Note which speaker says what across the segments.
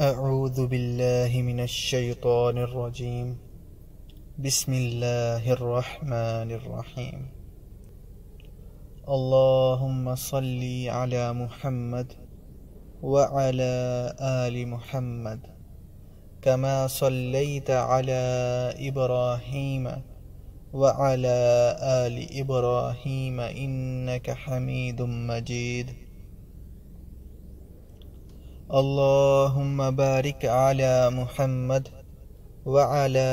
Speaker 1: أعوذ بالله من الشيطان الرجيم بسم الله الرحمن الرحيم اللهم صل على محمد وعلى آل محمد كما صليت على إبراهيم وعلى آل إبراهيم إنك حميد مجيد اللهم بارك على محمد وعلى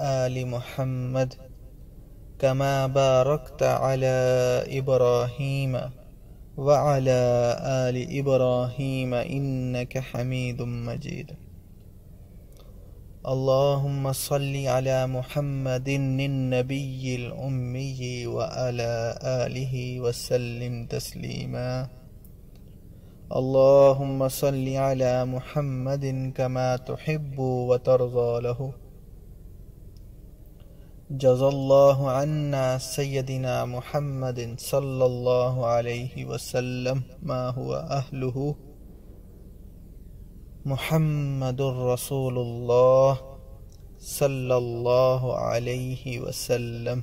Speaker 1: آل محمد كما باركت على إبراهيم وعلى آل إبراهيم إنك حميد مجيد اللهم صل على محمد النبي الأمي وعلى آله وسلم تسليماً اللهم صل على محمد كما تحب وترضى له جزى الله عنا سيدنا محمد صلى الله عليه وسلم ما هو أهله محمد رسول الله صلى الله عليه وسلم